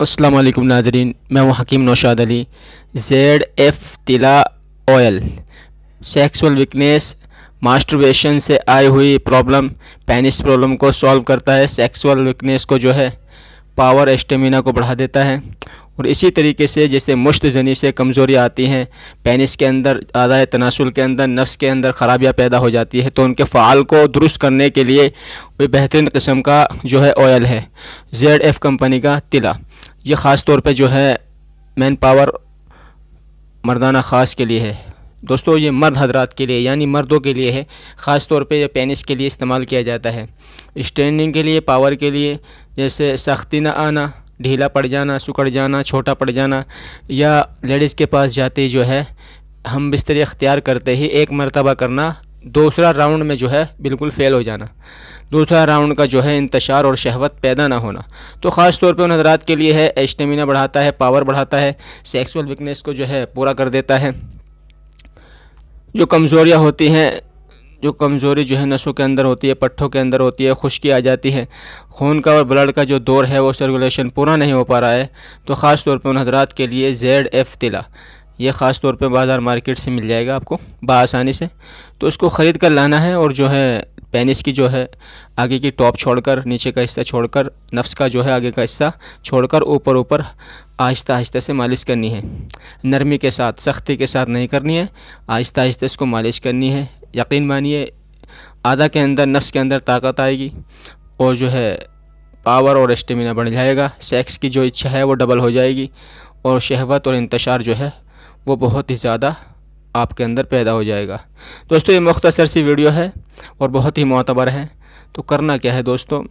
अस्सलाम वालेकुम नाजरीन मैं हूँ हकीम नौशाद अली जेड एफ तिला ऑयल सेक्सुअल वीकनेस मास्टरबेशन से आई हुई प्रॉब्लम पेनिस प्रॉब्लम को सॉल्व करता है सेक्सुअल वीकनेस को जो है पावर स्टेमिना को बढ़ा देता है और इसी तरीके से जैसे मुश्त जनी से कमज़ोरी आती हैं पेनिस के अंदर आदाय तनासुल के अंदर नफ्स के अंदर खराबियाँ पैदा हो जाती है तो उनके फ़ाल को दुरुस्त करने के लिए वो बेहतरीन किस्म का जो है ऑयल है जेड एफ़ कंपनी का तिला ये ख़ास तौर पे जो है मैन पावर मर्दाना ख़ास के लिए है दोस्तों ये मर्द हजरात के लिए यानी मर्दों के लिए है ख़ास तौर पे ये पेनिस के लिए इस्तेमाल किया जाता है स्ट्रेनिंग के लिए पावर के लिए जैसे सख्ती ना आना ढीला पड़ जाना सुकड़ जाना छोटा पड़ जाना या लेडीज़ के पास जाते जो है हम बिस्तर अख्तियार करते ही एक मरतबा करना दूसरा राउंड में जो है बिल्कुल फेल हो जाना दूसरा राउंड का जो है इंतशार और शहवत पैदा ना होना तो ख़ास तौर पे उन हजरात के लिए है एस्टेमिना बढ़ाता है पावर बढ़ाता है सेक्सुअल वीकनेस को जो है पूरा कर देता है जो कमज़ोरियाँ होती हैं जो कमज़ोरी जो है नसों के अंदर होती है पट्ठों के अंदर होती है खुश्की आ जाती है खून का और ब्लड का जो दौर है वो सर्कुलेशन पूरा नहीं हो पा रहा है तो ख़ास तौर पर उन हजरात के लिए जेड एफ तिला ये ख़ास तौर पे बाज़ार मार्केट से मिल जाएगा आपको बसानी से तो इसको ख़रीद कर लाना है और जो है पेनिस की जो है आगे की टॉप छोड़कर नीचे का हिस्सा छोड़कर नफ्स का जो है आगे का हिस्सा छोड़कर ऊपर ऊपर आहिस्ता आहिस्ता से मालिश करनी है नरमी के साथ सख्ती के साथ नहीं करनी है आहिस्ता आहिस्ता इसको मालिश करनी है यकीन मानिए आधा के अंदर नफ्स के अंदर ताकत आएगी और जो है पावर और स्टेमिना बढ़ जाएगा सेक्स की जो इच्छा है वो डबल हो जाएगी और शहवत और इंतशार जो है वो बहुत ही ज़्यादा आपके अंदर पैदा हो जाएगा दोस्तों ये मुख्तसर सी वीडियो है और बहुत ही मोतबर है तो करना क्या है दोस्तों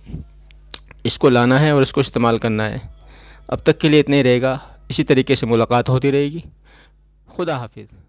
इसको लाना है और इसको इस्तेमाल करना है अब तक के लिए इतना ही रहेगा इसी तरीके से मुलाकात होती रहेगी खुदा हाफिज़